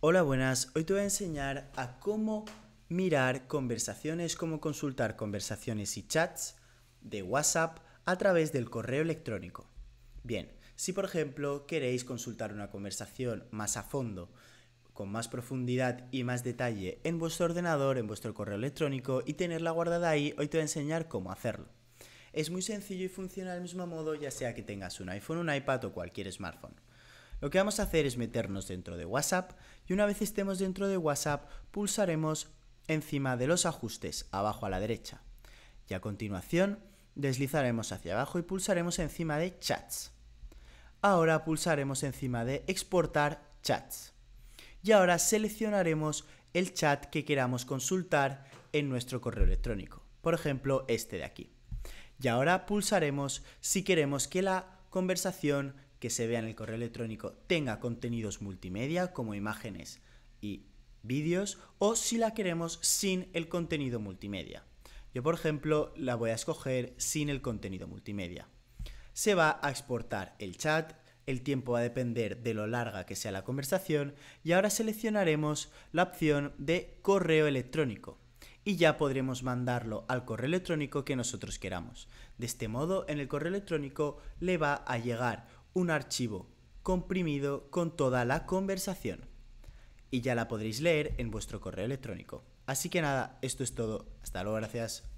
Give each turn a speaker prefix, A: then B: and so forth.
A: Hola, buenas. Hoy te voy a enseñar a cómo mirar conversaciones, cómo consultar conversaciones y chats de WhatsApp a través del correo electrónico. Bien, si por ejemplo queréis consultar una conversación más a fondo, con más profundidad y más detalle en vuestro ordenador, en vuestro correo electrónico y tenerla guardada ahí, hoy te voy a enseñar cómo hacerlo. Es muy sencillo y funciona del mismo modo ya sea que tengas un iPhone, un iPad o cualquier smartphone. Lo que vamos a hacer es meternos dentro de WhatsApp y una vez estemos dentro de WhatsApp pulsaremos encima de los ajustes, abajo a la derecha. Y a continuación deslizaremos hacia abajo y pulsaremos encima de chats. Ahora pulsaremos encima de exportar chats. Y ahora seleccionaremos el chat que queramos consultar en nuestro correo electrónico. Por ejemplo, este de aquí. Y ahora pulsaremos si queremos que la conversación que se vea en el correo electrónico tenga contenidos multimedia como imágenes y vídeos o si la queremos sin el contenido multimedia. Yo por ejemplo la voy a escoger sin el contenido multimedia. Se va a exportar el chat, el tiempo va a depender de lo larga que sea la conversación y ahora seleccionaremos la opción de correo electrónico y ya podremos mandarlo al correo electrónico que nosotros queramos. De este modo, en el correo electrónico le va a llegar un archivo comprimido con toda la conversación. Y ya la podréis leer en vuestro correo electrónico. Así que nada, esto es todo. Hasta luego, gracias.